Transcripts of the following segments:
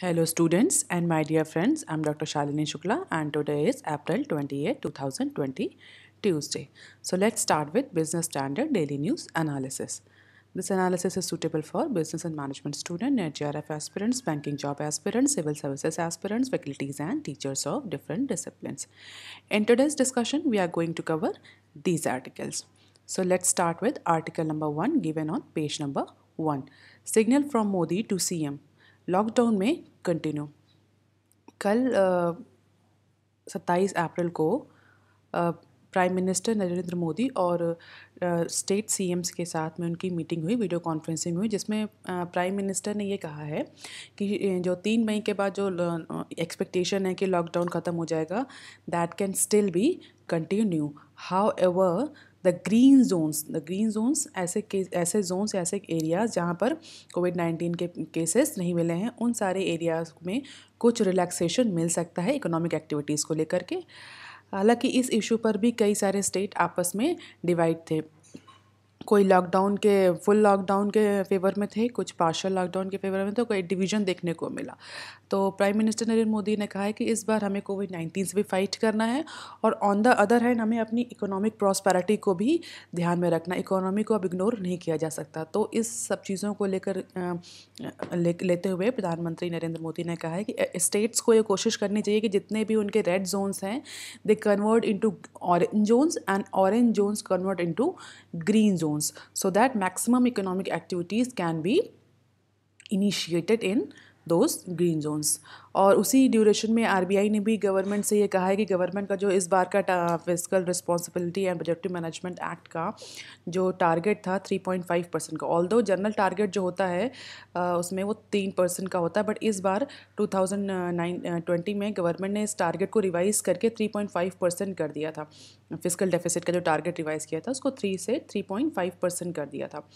Hello students and my dear friends, I'm Dr. Shalini Shukla and today is April 28, 2020, Tuesday. So let's start with Business Standard Daily News Analysis. This analysis is suitable for business and management student, GRF aspirants, banking job aspirants, civil services aspirants, faculties and teachers of different disciplines. In today's discussion, we are going to cover these articles. So let's start with article number 1 given on page number 1. Signal from Modi to CM lockdown में continue कल सत्ताईस अप्रैल को prime minister Narendra Modi और state CM's के साथ में उनकी meeting हुई वीडियो कॉन्फ्रेंसिंग हुई जिसमें प्राइम मिनिस्टर ने ये कहा है कि जो तीन मई के बाद जो एक्सपेक्टेशन है कि लॉकडाउन ख़त्म हो जाएगा that can still be continue however the green zones the green zones ऐसे ऐसे जोन्स ऐसे एरियाज़ जहाँ पर कोविड नाइन्टीन के केसेस नहीं मिले हैं उन सारे एरियाज़ में कुछ रिलैक्सेशन मिल सकता है इकोनॉमिक एक्टिविटीज़ को लेकर के हालांकि इस इशू पर भी कई सारे स्टेट आपस में डिवाइड थे कोई लॉकडाउन के फुल लॉकडाउन के फेवर में थे कुछ पार्शल लॉकडाउन के फेवर में थे कोई डिवीजन देखने को मिला तो प्राइम मिनिस्टर नरेंद्र मोदी ने कहा है कि इस बार हमें कोविड नाइन्टीन से भी फाइट करना है और ऑन द अदर हैंड हमें अपनी इकोनॉमिक प्रॉस्पैरिटी को भी ध्यान में रखना इकोनॉमी को अब इग्नोर नहीं किया जा सकता तो इस सब चीज़ों को लेकर ले, लेते हुए प्रधानमंत्री नरेंद्र मोदी ने कहा है कि स्टेट्स को ये कोशिश करनी चाहिए कि जितने भी उनके रेड जोन्स हैं they convert into orange zones and orange zones convert into green zone zones so that maximum economic activities can be initiated in those green zones और उसी ड्यूरेशन में आई ने भी गवर्नमेंट से ये कहा है कि गवर्नमेंट का जो इस बार का physical responsibility and budget management act का जो टारगेट था 3.5 परसेंट का ऑल दो जनरल टारगेट जो होता है उसमें वो तीन परसेंट का होता है बट इस बार टू ट्वेंटी में गवर्नमेंट ने इस टारगेट को रिवाइज़ करके फाइव परसेंट कर दिया था फिजिकल डेफिसिट का जो टारगेट रिवाइज़ किया था उसको थ्री से थ्री पॉइंट फाइव परसेंट कर दिया था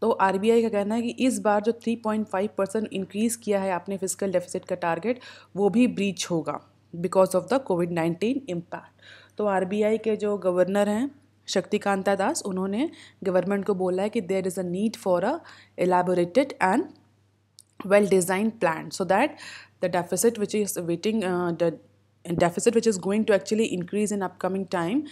तो आर का कहना है कि इस बार जो 3.5 परसेंट इंक्रीज़ किया है आपने फिजिकल डेफिसिट का टारगेट वो भी ब्रीच होगा because of the Covid nineteen impact तो आर के जो गवर्नर हैं शक्तिकांता दास उन्होंने गवर्नमेंट को बोला है कि there is a need for a elaborated and well design plan so that the deficit which is waiting the which is going to actually increase in upcoming time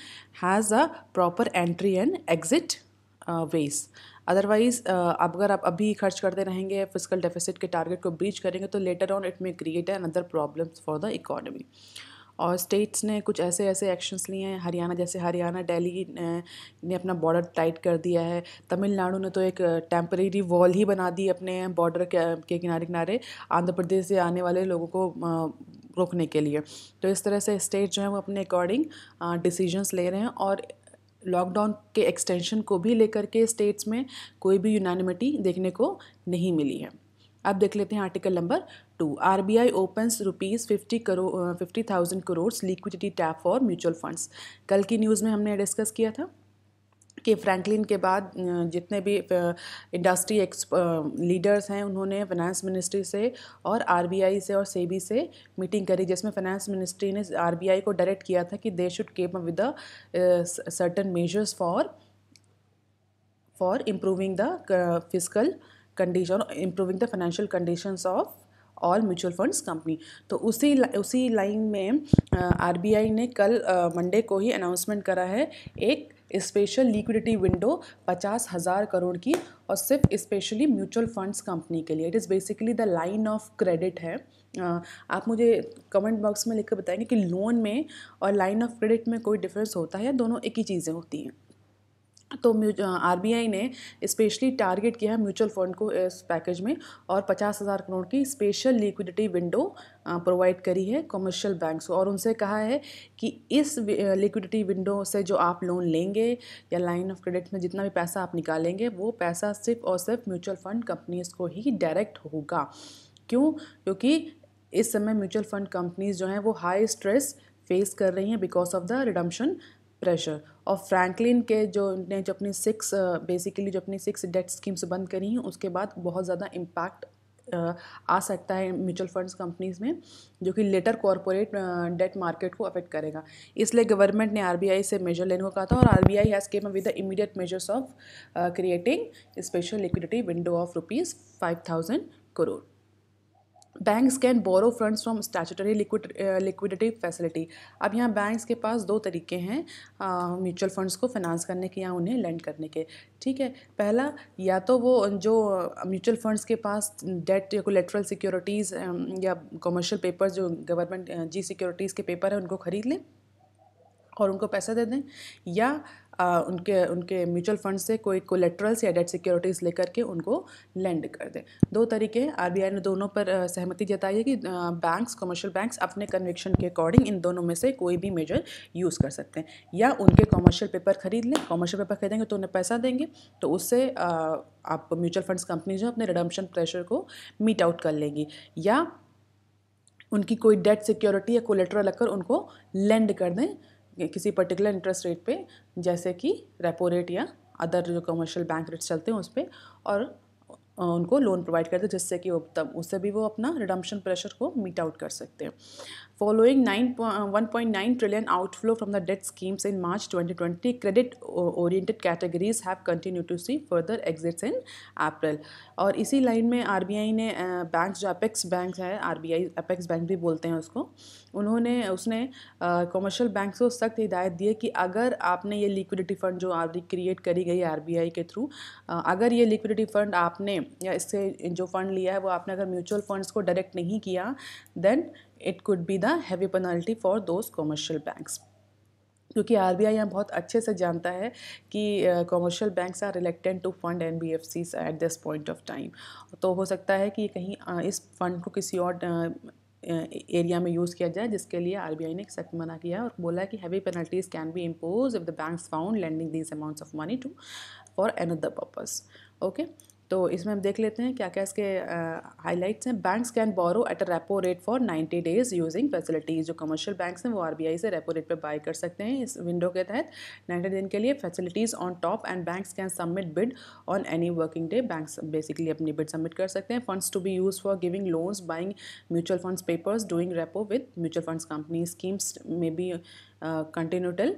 has a proper entry and exit exit uh, otherwise uh, अब अगर आप अभी खर्च करते रहेंगे physical deficit के target को breach करेंगे तो later on it may create another problems for the economy और स्टेट्स ने कुछ ऐसे ऐसे एक्शंस लिए हैं हरियाणा जैसे हरियाणा दिल्ली ने अपना बॉर्डर टाइट कर दिया है तमिलनाडु ने तो एक टेम्परेरी uh, वॉल ही बना दी अपने बॉर्डर के, के किनारे किनारे आंध्र प्रदेश से आने वाले लोगों को uh, रोकने के लिए तो इस तरह से स्टेट जो है वो अपने अकॉर्डिंग डिसीजंस ले रहे हैं और लॉकडाउन के एक्सटेंशन को भी लेकर के स्टेट्स में कोई भी यूनानिमिटी देखने को नहीं मिली है अब देख लेते हैं article number two R B I opens rupees fifty करो fifty thousand crore liquidity tap for mutual funds कल की न्यूज़ में हमने डिस्कस किया था कि फ्रैंकलिन के बाद जितने भी इंडस्ट्री लीडर्स हैं उन्होंने फाइनेंस मिनिस्ट्री से और आरबीआई से और सेबी से मीटिंग करी जिसमें फाइनेंस मिनिस्ट्री ने आरबीआई को डायरेक्ट किया था कि they should keep up with certain measures for for improving the physical condition improving the financial conditions of all mutual funds company तो उसी उसी लाइन में आरबीआई ने कल मंडे को ही अनाउंसमेंट करा है एक स्पेशल लिक्विडिटी विंडो पचास हज़ार करोड़ की और सिर्फ स्पेशली म्यूचुअल फंड्स कंपनी के लिए it is basically the line of credit है आप मुझे कमेंट बॉक्स में लिख कर बताएंगे कि लोन में और लाइन ऑफ क्रेडिट में कोई डिफरेंस होता है या दोनों एक ही चीज़ें होती हैं तो आर ने स्पेशली टारगेट किया है म्यूचुअल फंड को इस पैकेज में और पचास हज़ार करोड़ की स्पेशल लिक्विडिटी विंडो प्रोवाइड करी है कमर्शियल बैंक्स को और उनसे कहा है कि इस लिक्विडिटी विंडो से जो आप लोन लेंगे या लाइन ऑफ क्रेडिट में जितना भी पैसा आप निकालेंगे वो पैसा सिर्फ और सिर्फ म्यूचुअल फंड कंपनीज को ही डायरेक्ट होगा क्यों क्योंकि इस समय म्यूचुअल फंड कंपनीज जो हैं वो हाई स्ट्रेस फेस कर रही हैं because of the redemption pressure और फ्रैंकलिन के जो ने जो अपनी सिक्स बेसिकली uh, जो अपनी सिक्स डेट स्कीम्स बंद करी हैं उसके बाद बहुत ज़्यादा इम्पैक्ट uh, आ सकता है म्यूचुअल फंड्स कंपनीज में जो कि लेटर कॉरपोरेट डेट मार्केट को अफेक्ट करेगा इसलिए गवर्नमेंट ने आरबीआई से मेजर लेने को कहा था और RBI has came with the immediate measures of creating special liquidity window of rupees five thousand crore banks can borrow funds from statutory liquidity facility अब यहाँ बैंक्स के पास दो तरीके हैं म्यूचुअल फंड्स को फाइनेंस करने के या उन्हें लैंड करने के ठीक है पहला या तो वो जो म्यूचुअल फंड्स के पास डेट या कोलेट्रल सिक्योरिटीज़ या कमर्शियल पेपर जो गवर्नमेंट जी सिक्योरिटीज़ के पेपर हैं उनको ख़रीद लें और उनको पैसा दे दें या आ, उनके उनके म्यूचुअल फंड से कोई कोलेट्रल्स या डेट सिक्योरिटीज़ लेकर के उनको लैंड कर दें दो तरीके हैं आरबीआई ने दोनों पर सहमति जताई है कि बैंक्स कमर्शियल बैंक्स अपने कन्विक्शन के अकॉर्डिंग इन दोनों में से कोई भी मेजर यूज़ कर सकते हैं या उनके कॉमर्शियल पेपर खरीद लें कॉमर्शियल पेपर खरीदेंगे तो उन्हें पैसा देंगे तो उससे आप म्यूचुअल फंड्स कंपनी जो अपने रिडम्पशन प्रेशर को मीट आउट कर लेंगी या उनकी कोई डेट सिक्योरिटी या कोलेट्रल रखकर उनको लैंड कर दें किसी पर्टिकुलर इंटरेस्ट रेट पे जैसे कि रेपो रेट या अदर जो कमर्शियल बैंक रेट्स चलते हैं उस पर और उनको लोन प्रोवाइड करते हैं जिससे कि वो तब उससे भी वो अपना रिडम्पशन प्रेशर को मीट आउट कर सकते हैं Following 9, uh, 1.9 trillion outflow from the debt schemes in March 2020, credit-oriented categories have continued to see further exits in April. और इसी लाइन में बी आई ने बैंक uh, जो अपेक्स बैंक है आई अपेक्स बैंक भी बोलते हैं उसको उन्होंने उसने कमर्शियल uh, बैंक को सख्त हिदायत दी है कि अगर आपने ये लिक्विडिटी फंड जो आर क्रिएट करी गई आर बी आई के थ्रू uh, अगर ये लिक्विडिटी फंड आपने या इससे जो फंड लिया है वो आपने अगर म्यूचुअल फंड्स को डायरेक्ट नहीं किया then it could be the heavy penalty for those commercial banks क्योंकि आर बी आई यहाँ बहुत अच्छे से जानता है कि commercial banks are reluctant to fund N B F Cs at this point of time तो हो सकता है कि कहीं uh, इस फंड को किसी और uh, एरिया में यूज़ किया जाए जिसके लिए आर बी आई ने सख्त मना किया और बोला कि heavy penalties can be impose if the banks found lending these amounts of money to for other purpose okay तो इसमें हम देख लेते हैं क्या क्या इसके हाईलाइट्स हैं banks can borrow at a repo rate for 90 days using facilities जो कमर्शियल बैंक्स हैं वो आरबीआई से रेपो रेट पर बाय कर सकते हैं इस विंडो के तहत 90 दिन के लिए facilities on top and banks can submit bid on any working day banks basically अपनी बिड सबमिट कर सकते हैं funds to be use for giving loans buying mutual funds papers doing repo with mutual funds company schemes में be continue till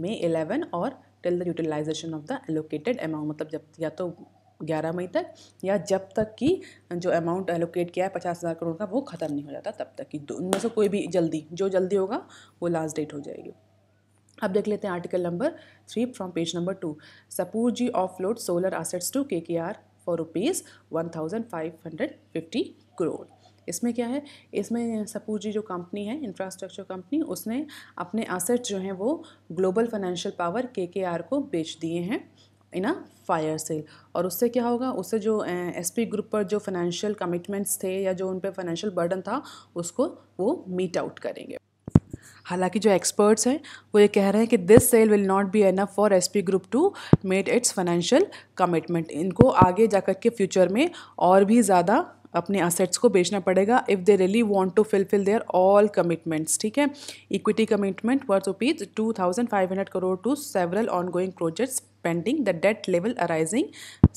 May eleven और till the utilization of the allocated amount मतलब जब या तो ग्यारह मई तक या जब तक कि जो अमाउंट एलोकेट किया है पचास हज़ार करोड़ का वो ख़त्म नहीं हो जाता तब तक कि उनमें से कोई भी जल्दी जो जल्दी होगा वो लास्ट डेट हो जाएगी अब देख लेते हैं article number three from page number two Shapoorji offload solar assets to K K R for rupees one thousand five hundred fifty crore इसमें क्या है इसमें सपूर जी जो कंपनी है इंफ्रास्ट्रक्चर कंपनी उसने अपने आसेट्स जो हैं वो ग्लोबल फाइनेंशियल पावर के के आर को बेच दिए हैं इन अ फायर सेल और उससे क्या होगा उससे जो एस पी ग्रुप पर जो फाइनेंशियल कमिटमेंट्स थे या जो उन पर फाइनेंशियल बर्डन था उसको वो मीट आउट करेंगे हालांकि जो एक्सपर्ट्स हैं वो ये कह रहे हैं कि this sale will not be enough for S P group to meet its financial commitment इनको आगे जा कर के फ्यूचर में और भी ज़्यादा अपने असेट्स को बेचना पड़ेगा if they really want to fulfil their all commitments ठीक है equity commitment worth rupees two thousand five hundred crore to several ongoing projects pending the debt level arising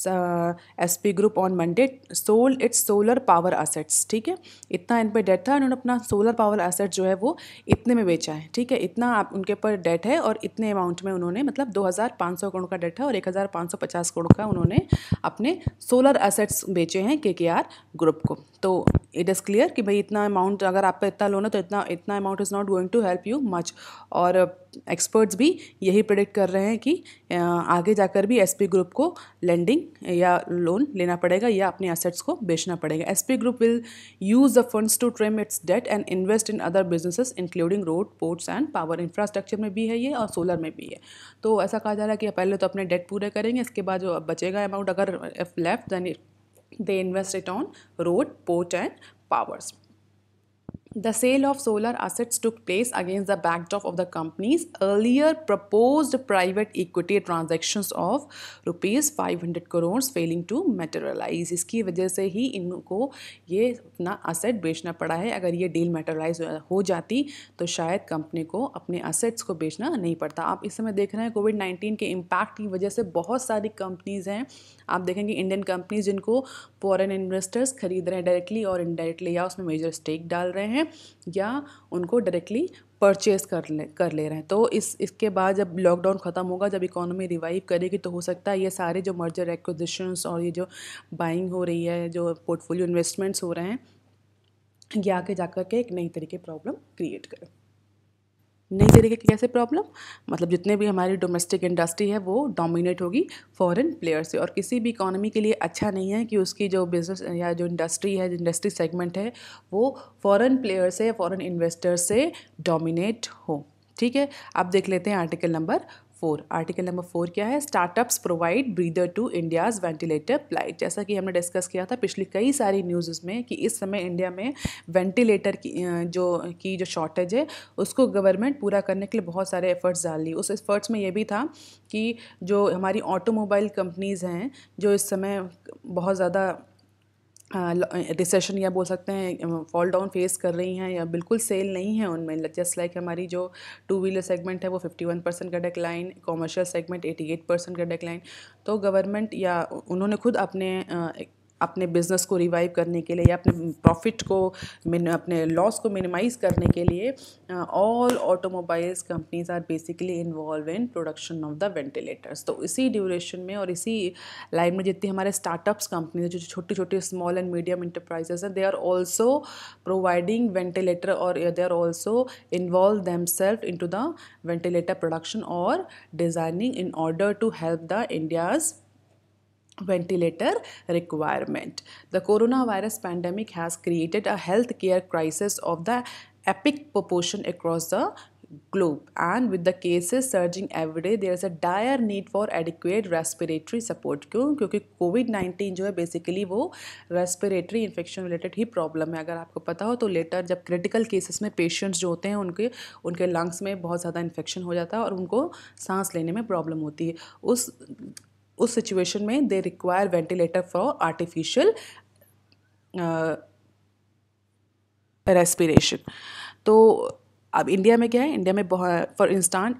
S P group on Monday sold its solar power assets ठीक है इतना इन पर date था उन्होंने अपना solar power asset जो है वो इतने में बेचा है ठीक है इतना आप उनके ऊपर डेट है और इतने अमाउंट में उन्होंने मतलब 2500 करोड़ का डेट है और 1550 करोड़ का उन्होंने अपने सोलर असेट्स बेचे हैं के के आर ग्रुप को तो इट इज़ क्लियर कि भाई इतना अमाउंट अगर आपका इतना लोन है तो इतना इतना amount is not going to help you much और एक्सपर्ट्स भी यही प्रेडिक्ट कर रहे हैं कि आगे जाकर भी एसपी ग्रुप को लैंडिंग या लोन लेना पड़ेगा या अपने एसेट्स को बेचना पड़ेगा SP group will use the funds to trim its debt and invest in other businesses including road ports and power infrastructure में भी है ये और सोलर में भी है तो ऐसा कहा जा रहा है कि पहले तो अपने डेट पूरे करेंगे इसके बाद जो बचेगा अमाउंट अगर left then they invest it on road port and powers the sale of solar assets took place against the backdrop of the company's earlier proposed private equity transactions of rupees 500 crore failing to materialise इसकी वजह से ही इनको ये अपना asset बेचना पड़ा है अगर ये डील मेटेरलाइज हो जाती तो शायद कंपनी को अपने असेट्स को बेचना नहीं पड़ता आप इस समय देख रहे हैं कोविड नाइन्टीन के इम्पैक्ट की वजह से बहुत सारी कंपनीज़ हैं आप देखेंगे इंडियन कंपनीज जिनको फॉरेन इन्वेस्टर्स खरीद रहे हैं डायरेक्टली और इनडायरेक्टली या उसमें मेजर स्टेक डाल रहे हैं या उनको डायरेक्टली परचेज कर ले कर ले रहे हैं तो इस इसके बाद जब लॉकडाउन ख़त्म होगा जब इकोनॉमी रिवाइव करेगी तो हो सकता है ये सारे जो मर्जर एक्विजिशंस और ये जो बाइंग हो रही है जो पोर्टफोलियो इन्वेस्टमेंट्स हो रहे हैं ये आगे जा कर के एक नई तरीके प्रॉब्लम क्रिएट करें नई तरीके की कैसे प्रॉब्लम मतलब जितने भी हमारी डोमेस्टिक इंडस्ट्री है वो डोमिनेट होगी फॉरेन प्लेयर से और किसी भी इकोनॉमी के लिए अच्छा नहीं है कि उसकी जो बिजनेस या जो इंडस्ट्री है इंडस्ट्री सेगमेंट है वो फॉरेन प्लेयर से फॉरेन इन्वेस्टर से डोमिनेट हो ठीक है अब देख लेते हैं article number four article number four क्या है startups provide breather to India's ventilator plight जैसा कि हमने डिस्कस किया था पिछली कई सारी न्यूज़ में कि इस समय इंडिया में वेंटिलेटर की जो की जो शॉर्टेज है उसको गवर्नमेंट पूरा करने के लिए बहुत सारे एफर्ट्स डाल लिए उस एफर्ट्स में ये भी था कि जो हमारी ऑटोमोबाइल कंपनीज़ हैं जो इस समय बहुत ज़्यादा रिसेशन या बोल सकते हैं फॉल डाउन फेस कर रही हैं या बिल्कुल सेल नहीं है उनमें जस्ट लाइक हमारी जो टू व्हीलर सेगमेंट है वो 51 परसेंट का डिक्लाइन कॉमर्शियल सेगमेंट 88 परसेंट का डिक्लाइन तो गवर्नमेंट या उन्होंने खुद अपने अपने बिज़नेस को रिवाइव करने के लिए या अपने प्रॉफिट को अपने लॉस को मिनिमाइज करने के लिए all automobiles companies are basically involve in production of the ventilators तो इसी ड्यूरेशन में और इसी लाइन में जितनी हमारे स्टार्टअप्स कंपनीज जो छोटी छोटी स्मॉल एंड मीडियम इंटरप्राइजेस हैं they are also providing ventilator और they are also involve them self into the ventilator production और designing in order to help the India's ventilator requirement. The coronavirus pandemic has created a health care crisis of the epic proportion across the globe and with the cases surging every day there is a dire need for adequate respiratory support क्यों क्योंकि COVID 19 जो है basically वो respiratory infection related ही problem है अगर आपको पता हो तो later जब critical cases में patients जो होते हैं उनके उनके lungs में बहुत ज़्यादा infection हो जाता है और उनको सांस लेने में problem होती है उस उस सिचुएशन में they require ventilator for artificial respiration तो अब इंडिया में क्या है इंडिया में for instance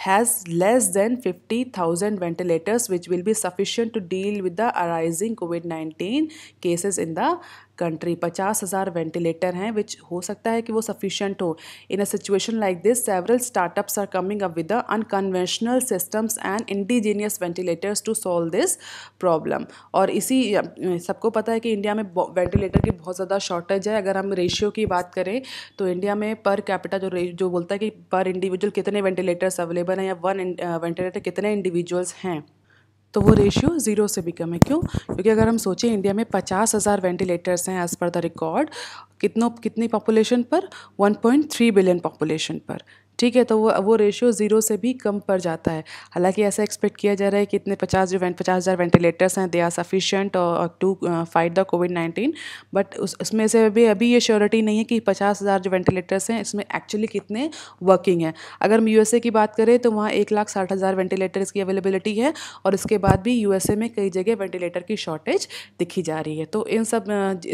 has less than fifty thousand ventilators which will be sufficient to deal with the arising covid nineteen cases in the country पचास हज़ार ventilator हैं विच हो सकता है कि वो सफिशेंट हो in a situation like this several startups are coming up with the unconventional systems and indigenous ventilators to solve this problem और इसी सबको पता है कि इंडिया में वेंटिलेटर की बहुत ज़्यादा शॉर्टेज है अगर हम रेशियो की बात करें तो इंडिया में पर कैपिटा जो जो बोलता है कि पर इंडिविजुअल कितने वेंटिलेटर्स अवेलेबल हैं या वन वेंटिलेटर uh, कितने इंडिविजुअल्स हैं तो वो रेशियो ज़ीरो से भी कम है क्यों क्योंकि अगर हम सोचें इंडिया में पचास हज़ार वेंटिलेटर्स हैं एज़ पर द रिकॉर्ड कितनों कितनी पॉपुलेशन पर 1.3 बिलियन पॉपुलेशन पर ठीक है तो वो वो रेशियो ज़ीरो से भी कम पर जाता है हालांकि ऐसा एक्सपेक्ट किया जा रहा है कि इतने पचास जो पचास हज़ार वेंटिलेटर्स हैं दे आर सफिशेंट और to fight the Covid nineteen but उस उसमें से अभी अभी ये श्योरिटी नहीं है कि पचास हज़ार जो वेंटिलेटर्स हैं इसमें एक्चुअली कितने वर्किंग हैं अगर हम यूएसए की बात करें तो वहाँ एक लाख साठ हज़ार वेंटिलेटर्स की अवेलेबिलिटी है और इसके बाद भी यूएसए में कई जगह वेंटिलेटर की शॉर्टेज दिखी जा रही है तो इन सब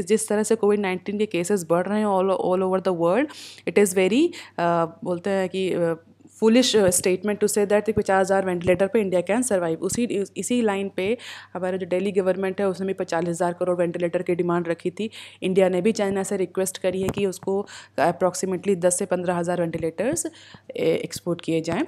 जिस तरह से कोविड नाइन्टीन के केसेस बढ़ रहे हैं all over the world it is very बोलते हैं कि foolish statement to say that पचास हज़ार वेंटिलेटर पे इंडिया कैन सर्वाइव उसी इसी लाइन पे हमारा जो दिल्ली गवर्नमेंट है उसने भी पचास हज़ार करोड़ वेंटिलेटर की डिमांड रखी थी इंडिया ने भी चाइना से रिक्वेस्ट करी है कि उसको अप्रॉक्सीमेटली दस से पंद्रह हज़ार वेंटिलेटर्स एक्सपोर्ट किए जाएँ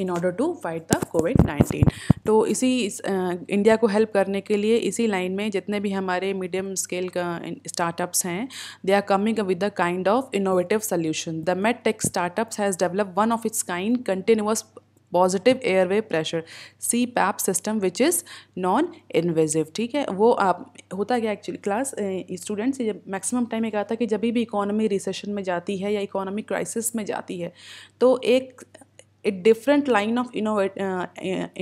in order to fight the Covid nineteen तो इसी इस, आ, इंडिया को हेल्प करने के लिए इसी लाइन में जितने भी हमारे मीडियम स्केल का स्टार्टअप्स हैं they are coming with the kind of innovative solution the med tech startups has develop one of its kind continuous positive airway pressure CPAP system which is non invasive ठीक है वो आप होता क्या actually class students जब maximum time एक आता है कि जब भी इकोनॉमी रिसेशन में जाती है या इकोनॉमी क्राइसिस में जाती है तो एक एक different line of innovate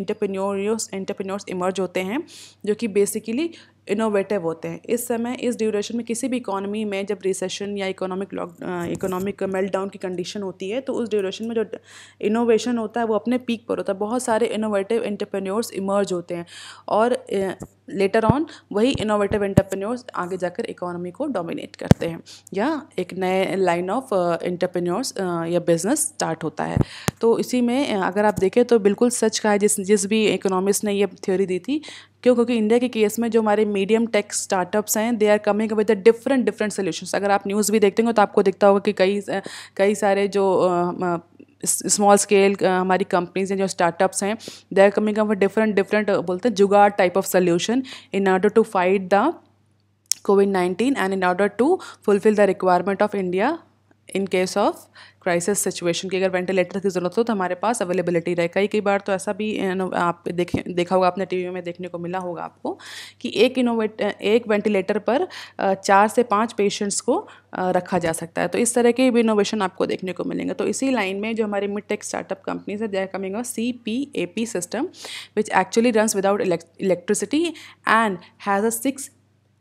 entrepreneurs entrepreneurs emerge होते हैं जो कि बेसिकली इनोवेटिव होते हैं इस समय इस ड्यूरेशन में किसी भी इकोनॉमी में जब रिसेशन या इकोनॉमिक लॉक इकोनॉमिक मेल्टडाउन की कंडीशन होती है तो उस ड्यूरेशन में जो इनोवेशन होता है वो अपने पीक पर होता है बहुत सारे इनोवेटिव एंटरप्रेन्योर्स इमर्ज होते हैं और लेटर ऑन वही इनोवेटिव एंटरप्रेन्योर्स आगे जाकर इकोनॉमी को डोमिनेट करते हैं या एक नए लाइन ऑफ इंटरप्रेन्योर्स या बिजनेस स्टार्ट होता है तो इसी में अगर आप देखें तो बिल्कुल सच कहा है जिस जिस भी इकोनॉमिस्ट ने ये थ्योरी दी थी क्यों क्योंकि इंडिया के केस में जो हमारे मीडियम टेक स्टार्टअप्स हैं they are coming with different different solutions अगर आप न्यूज़ भी देखते हो तो आपको दिखता होगा कि कई कई सारे जो स्मॉल स्केल हमारी कंपनीज हैं जो स्टार्टअप्स हैं they are coming with different different बोलते हैं jugaad type of solution in order to fight the Covid nineteen and in order to fulfil the requirement of India in case of crisis situation की अगर ventilator की ज़रूरत हो तो हमारे पास availability रहे कई कई बार तो ऐसा भी आप देखें देखा होगा आपने टीवी में देखने को मिला होगा आपको कि एक इनोवेट एक वेंटिलेटर पर चार से पाँच पेशेंट्स को रखा जा सकता है तो इस तरह के भी इनोवेशन आपको देखने को मिलेंगे तो इसी लाइन में जो हमारी मिड टेक स्टार्टअप कंपनीज है they coming C P A P system which actually runs without electricity and has a six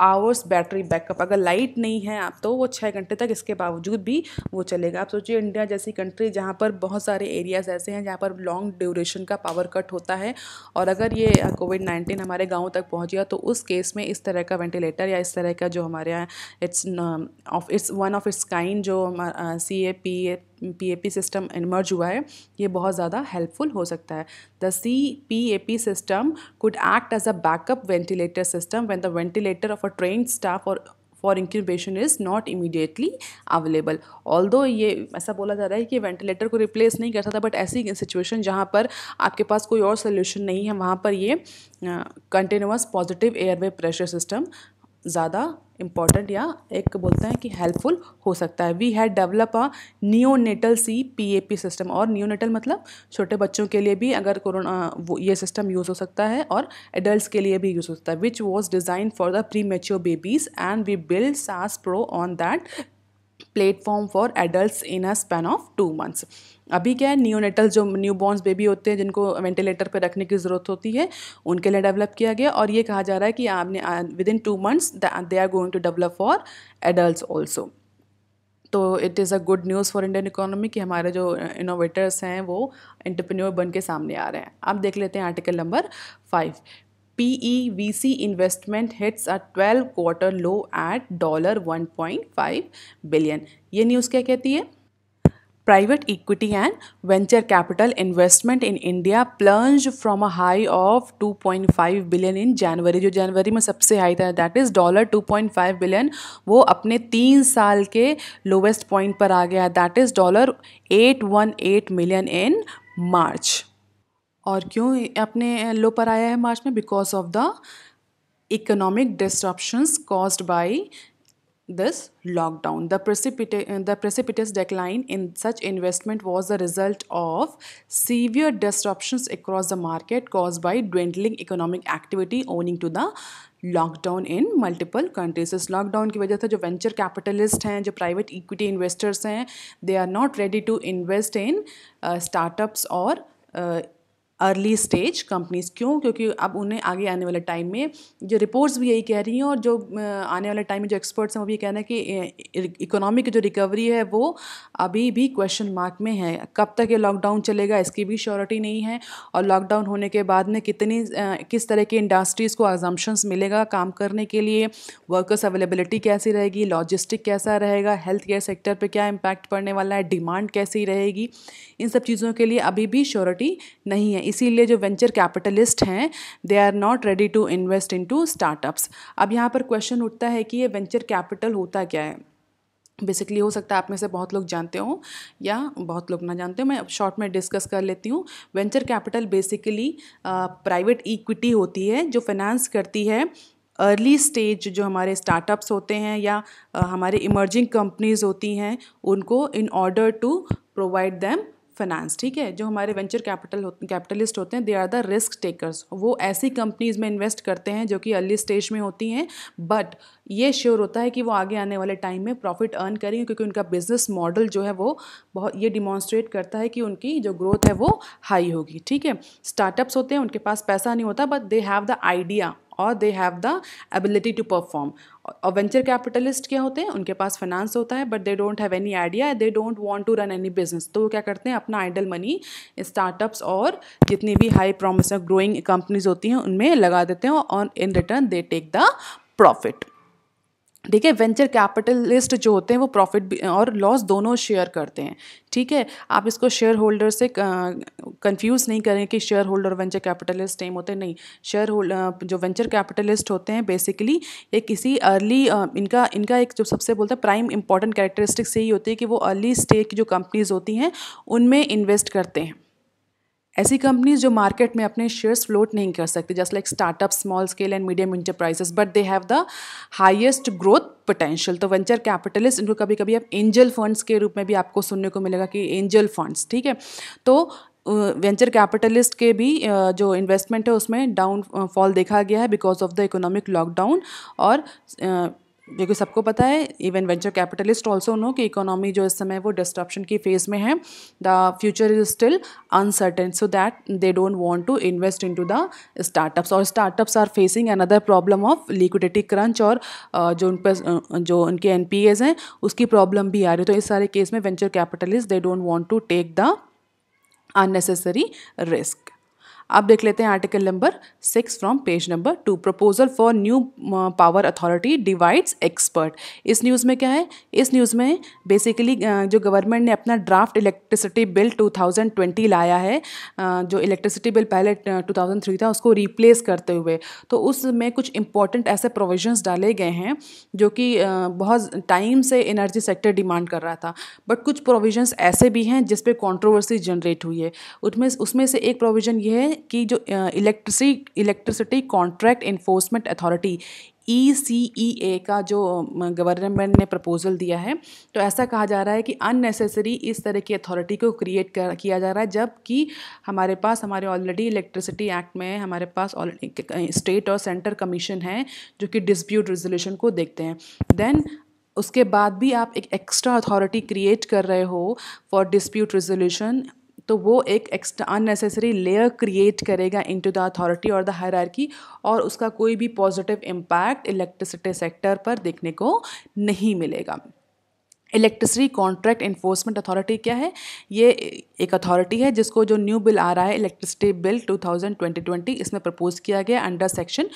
hours battery backup अगर लाइट नहीं है आप तो वो छः घंटे तक इसके बावजूद भी वो चलेगा आप सोचिए इंडिया जैसी कंट्री जहाँ पर बहुत सारे एरियाज़ ऐसे हैं जहाँ पर लॉन्ग ड्यूरेशन का पावर कट होता है और अगर ये कोविड नाइन्टीन हमारे गाँव तक पहुँच गया तो उस केस में इस तरह का वेंटिलेटर या इस तरह का जो हमारे यहाँ its of its one of its kind जो C A P A P system emerge हुआ है ये बहुत ज़्यादा हेल्पफुल हो सकता है the C P A P system could act as a backup ventilator system when the ventilator of a train staff और for incubation is not immediately available although ये ऐसा बोला जा रहा है कि वेंटिलेटर को रिप्लेस नहीं करता था बट ऐसी सिचुएशन जहाँ पर आपके पास कोई और सोल्यूशन नहीं है वहाँ पर ये continuous positive airway pressure system ज़्यादा इम्पॉर्टेंट या एक बोलते हैं कि हेल्पफुल हो सकता है we had develop a neonatal C P A P system और नियोनेटल मतलब छोटे बच्चों के लिए भी अगर कोरोना वो ये सिस्टम यूज़ हो सकता है और एडल्ट के लिए भी यूज़ हो सकता है which was design for the premature babies and we build सास pro on that platform for adult in a span of two months अभी क्या है नियोनेटल जो न्यू बॉर्न्स बेबी होते हैं जिनको वेंटिलेटर पर रखने की ज़रूरत होती है उनके लिए डेवलप किया गया और ये कहा जा रहा है कि आपने within two months they are going to develop for adult also तो it is a good news for Indian economy कि हमारे जो इनोवेटर्स uh, हैं वो एंटरप्रेन्योर बन के सामने आ रहे हैं आप देख लेते हैं article number five P E V C investment hits a twelve quarter low at dollar one point five billion ये न्यूज़ क्या कहती है Private equity and venture capital investment in India plunged from a high of 2.5 billion in January जो जनवरी में सबसे high था that is dollar 2.5 billion वो अपने तीन साल के लोवेस्ट पॉइंट पर आ गया that is dollar 818 million in March और क्यों अपने लो पर आया है मार्च में because of the economic disruptions caused by this lockdown. The, precipita- uh, the precipitous decline in such investment was the result of severe disruptions across the market caused by dwindling economic activity owing to the lockdown in multiple countries इस lockdown की वजह से जो venture capitalist हैं जो private equity investors हैं they are not ready to invest in startups और early stage companies क्यों क्योंकि अब उन्हें आगे आने वाले टाइम में जो रिपोर्ट्स भी यही कह रही हैं और जो आने वाले टाइम में जो एक्सपर्ट्स हैं वो भी कह रहे हैं कि इकोनॉमी की जो रिकवरी है वो अभी भी क्वेश्चन मार्क में है कब तक ये लॉकडाउन चलेगा इसकी भी श्योरिटी नहीं है और लॉकडाउन होने के बाद में कितनी किस तरह की इंडस्ट्रीज़ को एग्जाम्पन्स मिलेगा काम करने के लिए वर्कर्स अवेलेबिलिटी कैसी रहेगी लॉजिस्टिक कैसा रहेगा हेल्थ केयर सेक्टर पर क्या इम्पैक्ट पड़ने वाला है डिमांड कैसी रहेगी इन सब चीज़ों के लिए अभी भी श्योरिटी नहीं है इसीलिए जो वेंचर कैपिटलिस्ट हैं they are not ready to invest into startups अब यहाँ पर क्वेश्चन उठता है कि ये वेंचर कैपिटल होता क्या है बेसिकली हो सकता है आप में से बहुत लोग जानते हो या बहुत लोग ना जानते हो मैं शॉर्ट में डिस्कस कर लेती हूँ venture capital basically private equity होती है जो फाइनेंस करती है अर्ली स्टेज जो हमारे स्टार्टअप्स होते हैं या हमारे इमर्जिंग कंपनीज होती हैं उनको in order to provide them finance ठीक है जो हमारे वेंचर कैपिटल कैपिटलिस्ट होते हैं they are the risk takers वो ऐसी कंपनीज में इन्वेस्ट करते हैं जो कि अर्ली स्टेज में होती हैं बट ये श्योर होता है कि वो आगे आने वाले टाइम में प्रॉफिट अर्न करेंगे क्योंकि उनका बिजनेस मॉडल जो है वो बहुत ये डिमॉन्स्ट्रेट करता है कि उनकी जो ग्रोथ है वो हाई होगी ठीक है स्टार्टअप्स होते हैं उनके पास पैसा नहीं होता but they have the idea और they have the ability to perform और वेंचर कैपिटलिस्ट क्या होते हैं उनके पास फाइनेंस होता है but they don't have any idea they don't want to run any business तो वो क्या करते हैं अपना आइडल मनी स्टार्टअप्स और जितनी भी हाई प्रोमिस ग्रोइंग कंपनीज होती हैं उनमें लगा देते हैं और in return they take the profit देखिए वेंचर कैपिटलिस्ट जो होते हैं वो प्रॉफिट और लॉस दोनों शेयर करते हैं ठीक है आप इसको शेयर होल्डर से कंफ्यूज नहीं करें कि shareholder venture capitalist same होते नहीं शेयर होल्ड जो वेंचर कैपिटलिस्ट होते हैं बेसिकली ये किसी अर्ली इनका इनका एक जो सबसे बोलते हैं प्राइम इंपॉर्टेंट कैरेक्टरिस्टिक्स यही होती है कि वो अर्ली स्टेज की जो कंपनीज होती हैं उनमें इन्वेस्ट करते हैं ऐसी कंपनीज जो मार्केट में अपने शेयर्स फ्लोट नहीं कर सकती just like startup small scale and medium enterprises but they have the highest growth potential तो वेंचर कैपिटलिस्ट इनको कभी कभी आप एंजल फंड्स के रूप में भी आपको सुनने को मिलेगा कि एंजल फंड्स ठीक है तो वेंचर कैपिटलिस्ट के भी जो इन्वेस्टमेंट है उसमें डाउन फॉल देखा गया है because of the economic lockdown और क्योंकि सबको पता है even venture capitalist also know कि इकोनॉमी जो इस समय वो डिस्ट्रप्शन की फेज में है the future is still uncertain so that they don't want to invest into the startups और startups are facing another problem of liquidity crunch और जो उन पर जो उनके एन हैं उसकी प्रॉब्लम भी आ रही है तो इस सारे केस में venture capitalist they don't want to take the unnecessary risk अब देख लेते हैं article number six from page number two proposal for new power authority divides expert इस न्यूज़ में क्या है इस न्यूज़ में बेसिकली uh, जो गवर्नमेंट ने अपना ड्राफ्ट इलेक्ट्रिसिटी बिल 2020 लाया है uh, जो इलेक्ट्रिसिटी बिल पहले 2003 uh, था उसको रिप्लेस करते हुए तो उसमें कुछ इंपॉर्टेंट ऐसे प्रोविजन्स डाले गए हैं जो कि बहुत टाइम से एनर्जी सेक्टर डिमांड कर रहा था बट कुछ प्रोविजन्स ऐसे भी हैं जिसपे कॉन्ट्रोवर्सी जनरेट हुई है उसमें उसमें से एक प्रोविज़न ये है कि जो electrici electricity contract enforcement authority E C E A का जो गवर्नमेंट ने प्रपोजल दिया है तो ऐसा कहा जा रहा है कि अननेसेसरी इस तरह की अथॉरिटी को क्रिएट कर किया जा रहा है जबकि हमारे पास हमारे ऑलरेडी इलेक्ट्रिसिटी एक्ट में हमारे पास स्टेट और सेंटर कमीशन है जो कि डिस्प्यूट रिजोल्यूशन को देखते हैं देन उसके बाद भी आप एक एक्स्ट्रा अथॉरिटी क्रिएट कर रहे हो फॉर डिस्प्यूट रिजोल्यूशन तो वो एक एक्स्ट्रा अननेसेसरी लेयर क्रिएट करेगा इन टू द अथॉरिटी और द हायरार्की और उसका कोई भी पॉजिटिव इम्पैक्ट इलेक्ट्रिसिटी सेक्टर पर देखने को नहीं मिलेगा इलेक्ट्रिसिटी कॉन्ट्रैक्ट इन्फोर्समेंट अथॉरिटी क्या है ये एक अथॉरिटी है जिसको जो न्यू बिल आ रहा है इलेक्ट्रिसिटी बिल 2020 इसमें प्रपोज किया गया अंडर सेक्शन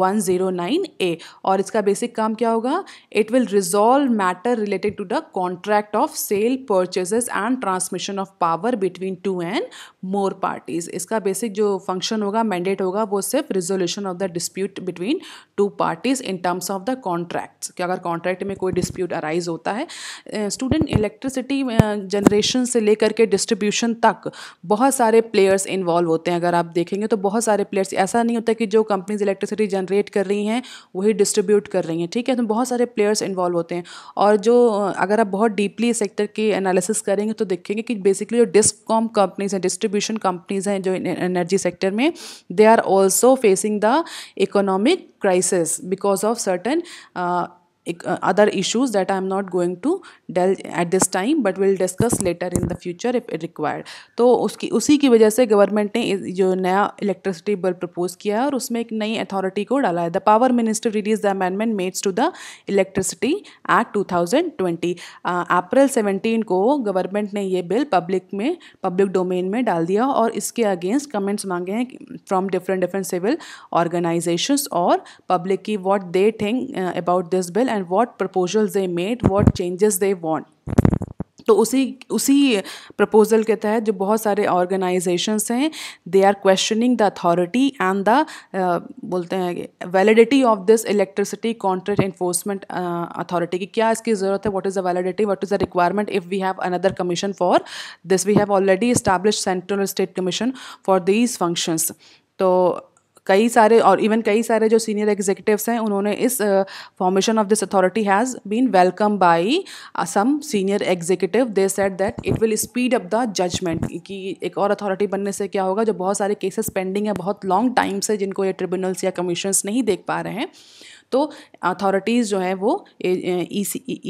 109 ए और इसका बेसिक काम क्या होगा it will resolve matter related to the contract of sale purchases and transmission of power between two and more parties इसका बेसिक जो फंक्शन होगा मैंडेट होगा वो सिर्फ resolution of the dispute between two parties in terms of the contract कि अगर contract में कोई डिस्प्यूट अराइज होता है स्टूडेंट इलेक्ट्रिसिटी जनरेशन से लेकर के डिस्ट्रीब्यूशन तक बहुत सारे प्लेयर्स इन्वॉल्व होते हैं अगर आप देखेंगे तो बहुत सारे प्लेयर्स ऐसा नहीं होता कि जो कंपनीज इलेक्ट्रिसिटी जनरेट कर रही हैं वही डिस्ट्रीब्यूट कर रही हैं ठीक है तो बहुत सारे प्लेयर्स इन्वॉल्व होते हैं और जो अगर आप बहुत डीपली सेक्टर की एनालिसिस करेंगे तो देखेंगे कि बेसिकली जो डिस्कॉम कंपनीज हैं डिस्ट्रीब्यूशन कंपनीज हैं जो एनर्जी सेक्टर में they are also facing the economic crisis because of certain other issues that I am not going to deal at this time but will discuss later in the future if it required तो उसकी उसी की वजह से government ने जो नया electricity bill propose किया है और उसमें एक नई अथॉरिटी को डाला है the power minister release the amendment made to the electricity act two thousand twenty April uh, को गवर्नमेंट ने यह बिल पब्लिक में पब्लिक डोमेन में डाल दिया और इसके अगेंस्ट कमेंट्स मांगे हैं from different different civil organisations और पब्लिक की what they think about this bill and what proposals they made what changes they want तो उसी उसी प्रपोजल के तहत जो बहुत सारे ऑर्गेनाइजेशंस हैं they are questioning the authority and the बोलते हैं validity of this electricity contract enforcement authority की क्या इसकी ज़रूरत है what is the validity what is the requirement if we have another commission for this we have already establish central state commission for these functions तो कई सारे और even कई सारे जो सीनियर एग्जीक्यूटिव्स हैं उन्होंने इस formation of this authority has been welcome by some senior executive they set that it will speed up the judgement कि एक और अथॉरिटी बनने से क्या होगा जो बहुत सारे केसेस पेंडिंग है बहुत लॉन्ग टाइम से जिनको ये ट्रिब्यूनल्स या कमीशन नहीं देख पा रहे हैं तो अथॉरिटीज़ जो है वो ई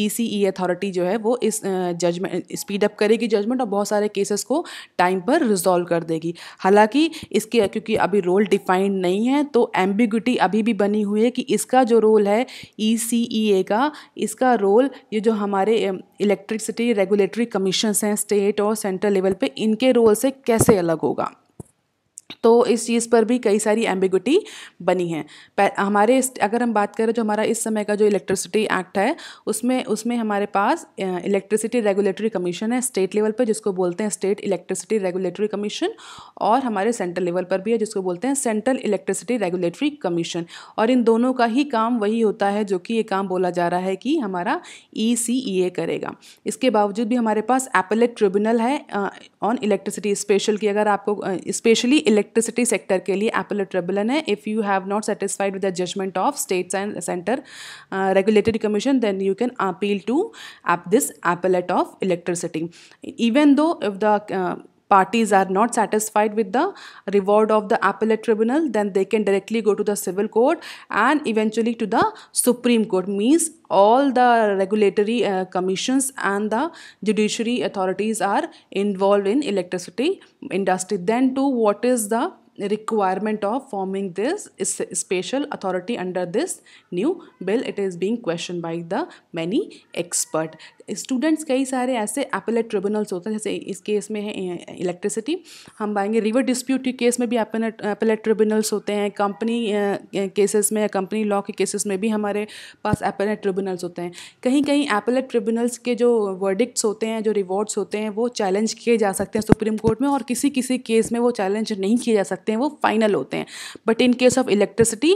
सी ई अथॉरिटी जो है वो इस जजमेंट स्पीड अप करेगी जजमेंट और बहुत सारे केसेस को टाइम पर रिजॉल्व कर देगी हालांकि इसके क्योंकि अभी रोल डिफाइंड नहीं है तो एम्बिग्यूटी अभी भी बनी हुई है कि इसका जो रोल है ई सी ई ए का इसका रोल ये जो हमारे इलेक्ट्रिसिटी रेगुलेटरी कमीशन हैं स्टेट और सेंट्रल लेवल पर इनके रोल से कैसे अलग होगा तो इस चीज़ पर भी कई सारी एम्बिगुटी बनी है हमारे अगर हम बात करें जो हमारा इस समय का जो इलेक्ट्रिसिटी एक्ट है उसमें उसमें हमारे पास इलेक्ट्रिसिटी रेगुलेटरी कमीशन है स्टेट लेवल पर जिसको बोलते हैं स्टेट इलेक्ट्रिसिटी रेगुलेटरी कमीशन और हमारे सेंट्रल लेवल पर भी है जिसको बोलते हैं सेंट्रल इलेक्ट्रिसिटी रेगुलेटरी कमीशन और इन दोनों का ही काम वही होता है जो कि ये काम बोला जा रहा है कि हमारा ई सी ई ए करेगा इसके बावजूद भी हमारे पास एपलेट ट्रिब्यूनल है ऑन इलेक्ट्रिसिटी स्पेशल की अगर आपको specially electricity sector ke liye appellate tribunal hai if you have not satisfied with the judgment of state and center uh, regulatory commission then you can appeal to this appellate of electricity even though if the uh, parties are not satisfied with the reward of the appellate tribunal then they can directly go to the civil court and eventually to the supreme court means all the regulatory uh, commissions and the judiciary authorities are involved in electricity industry then to what is the requirement of forming this special authority under this new bill it is being questioned by the many expert students कई सारे ऐसे appellate tribunals होते हैं जैसे इस case में है electricity हम आएंगे रिवर डिस्प्यूट के केस में भी अपेलेट ट्रिब्यूनल्स होते हैं कंपनी केसेस में या कंपनी लॉ के केसेस में भी हमारे पास अपेलेट ट्रिब्यूनल्स होते हैं कहीं कहीं अपेलेट ट्रिब्यूनल्स के जो वर्डिक्ट्स होते हैं जो रिवॉर्ड्स होते हैं वो चैलेंज किए जा सकते हैं सुप्रीम कोर्ट में और किसी किसी केस में वो चैलेंज नहीं किए जा सकते हैं वो फाइनल होते हैं but in case of electricity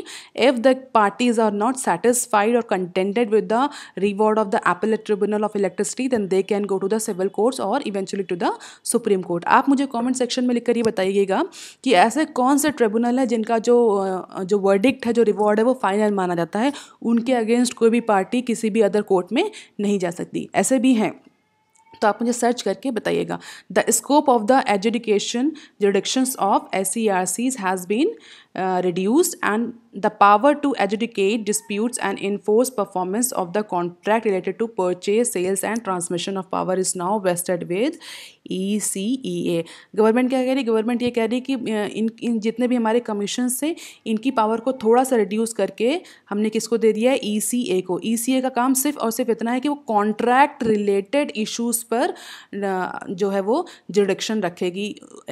if the parties are not satisfied और contented with the reward of the appellate tribunal of electricity then they can go to the civil courts और eventually to the Supreme Court आप मुझे comment section में लिखकर ये बताइएगा कि ऐसे कौन से ट्रिब्यूनल है जिनका जो जो वर्डिक्ट है जो रिवॉर्ड है वो फाइनल माना जाता है उनके अगेंस्ट कोई भी पार्टी किसी भी अदर कोर्ट में नहीं जा सकती ऐसे भी हैं तो आप मुझे सर्च करके बताइएगा the scope of the adjudication jurisdictions of S C R Cs has been reduced and the power to adjudicate disputes and enforce performance of the contract related to purchase sales and transmission of power is now vested with E C E A government क्या कह रही है government ये कह रही है कि इन इन जितने भी हमारे कमीशन से इनकी पावर को थोड़ा सा रिड्यूस करके हमने किसको दे दिया है ई सी ए को ई सी ए का काम सिर्फ और सिर्फ इतना है कि वो कॉन्ट्रैक्ट रिलेटेड इशूज़ पर जो है वो जुडिक्शन रखेगी